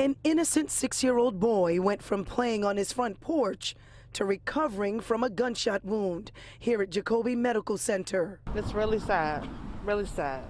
An innocent six year old boy went from playing on his front porch to recovering from a gunshot wound here at Jacoby Medical Center. It's really sad, really sad.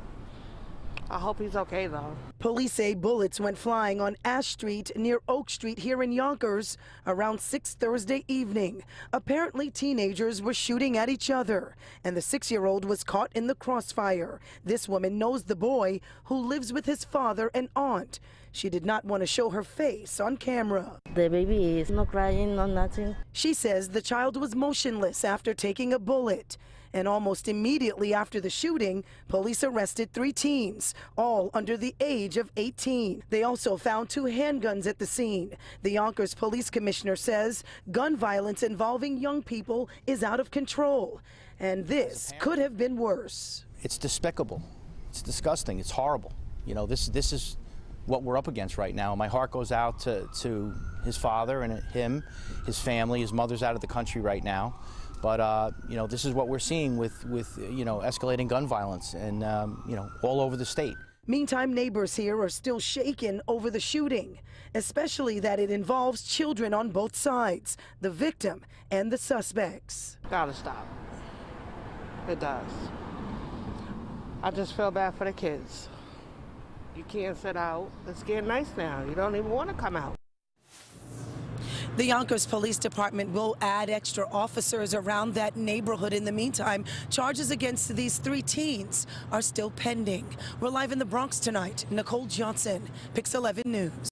I hope he's okay, though. Police say bullets went flying on Ash Street near Oak Street here in Yonkers around 6 Thursday evening. Apparently, teenagers were shooting at each other, and the six-year-old was caught in the crossfire. This woman knows the boy who lives with his father and aunt. She did not want to show her face on camera. The baby is not crying, not nothing. She says the child was motionless after taking a bullet and almost immediately after the shooting, police arrested three teens, all under the age of 18. They also found two handguns at the scene. The Yonkers police commissioner says gun violence involving young people is out of control, and this could have been worse. It's despicable. It's disgusting. It's horrible. You know, this, this is what we're up against right now. My heart goes out to, to his father and him, his family. His mother's out of the country right now. But uh, you know, this is what we're seeing with with you know escalating gun violence and um, you know all over the state. Meantime, neighbors here are still shaken over the shooting, especially that it involves children on both sides, the victim and the suspects. Gotta stop. It does. I just feel bad for the kids. You can't sit out. It's getting nice now. You don't even want to come out. The Yonkers Police Department will add extra officers around that neighborhood. In the meantime, charges against these three teens are still pending. We're live in the Bronx tonight. Nicole Johnson, Pix 11 News.